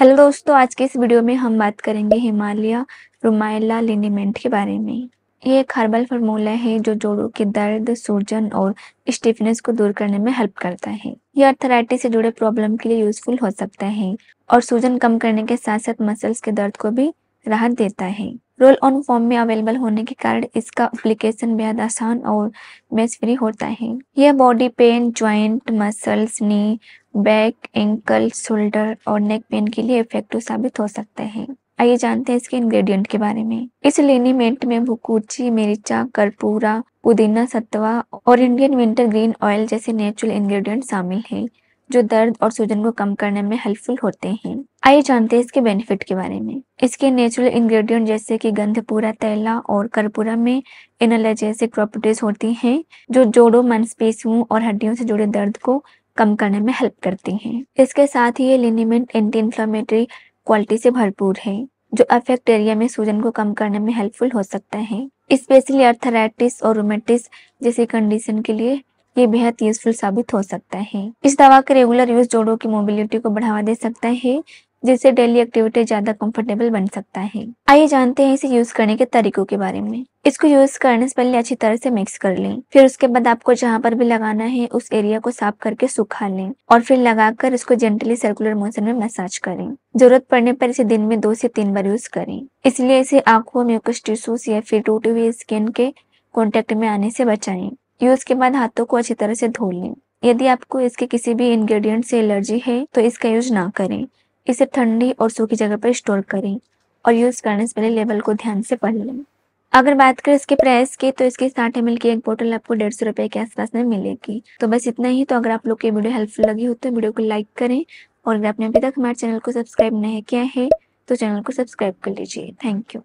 hello दोस्तों आज के इस वीडियो में हम बात करेंगे हिमालय रोमाइला लिनीमेंट के बारे में ये एक हर्बल फार्मूला है जो जोड़ों के दर्द सूजन और स्टिफनेस को दूर करने में हेल्प करता है ये अर्थराइटिस से जुड़े प्रॉब्लम के लिए यूजफुल हो सकता है और सूजन कम करने के साथ साथ मसल्स के दर्द को भी राहत देता है रोल ऑन फॉर्म में अवेलेबल होने के कारण इसका अप्लीकेशन बेहद आसान और मेस फ्री होता है यह body pain joint muscles knee back ankle shoulder और नेक पेन के लिए इफेक्टिव साबित हो सकते हैं आइए जानते हैं इसके इंग्रेडिएंट के बारे में इस लेनीमेंट में भुकुची मिर्चा कर्पूरा पुदीना सत्वा और इंडियन विंटर ग्रीन ऑयल जैसे नेचुरल इंग्रेडिएंट शामिल हैं जो दर्द और सूजन को कम करने में हेल्पफुल होते हैं आइए जानते हैं इसके बेनिफिट के बारे में इसके नेचुरल इंग्रेडिएंट जैसे कि गंधपूरा तैला और कर्पूरा में जैसे प्रॉपर्टीज होती हैं जो जोड़ों मांसपेशियों और हड्डियों से जुड़े दर्द को कम करने में हेल्प करती हैं इसके साथ ही ये लिनिमेंट एंटी इन्फ्लामेटरी क्वालिटी से भरपूर है जो अफेक्ट एरिया में सूजन को कम करने में हेल्पफुल हो सकता है स्पेशली अर्थराइटिस और रोमेटिस जैसी कंडीशन के लिए ये बेहद यूजफुल साबित हो सकता है इस दवा के रेगुलर यूज जोड़ों की मोबिलिटी को बढ़ावा दे सकता है जिससे डेली एक्टिविटी ज्यादा कंफर्टेबल बन सकता है आइए जानते हैं इसे यूज करने के तरीकों के बारे में इसको यूज करने से पहले अच्छी तरह से मिक्स कर लें फिर उसके बाद आपको जहाँ पर भी लगाना है उस एरिया को साफ करके सुखा लें और फिर लगाकर इसको जेंटली सर्कुलर मोशन में मसाज करें जरूरत पड़ने पर इसे दिन में दो से तीन बार यूज करें इसलिए इसे आंखों म्यूकस टिश्यूज या फिर टूटी हुई स्किन के कॉन्टेक्ट में आने से बचाएं यूज के बाद हाथों को अच्छी तरह से धो लें यदि आपको इसके किसी भी इंग्रेडिएंट से एलर्जी है तो इसका यूज ना करें इसे ठंडी और सूखी जगह पर स्टोर करें और यूज करने से पहले लेबल को ध्यान से पढ़ लें अगर बात करें इसके प्राइस की तो इसकी साठ एम की एक बोतल आपको डेढ़ सौ रुपए के आसपास में मिलेगी तो बस इतना ही तो अगर आप लोग की वीडियो हेल्पफुल लगी हो तो वीडियो को लाइक करें और अगर आपने अभी तक हमारे चैनल को सब्सक्राइब नहीं किया है तो चैनल को सब्सक्राइब कर लीजिए थैंक यू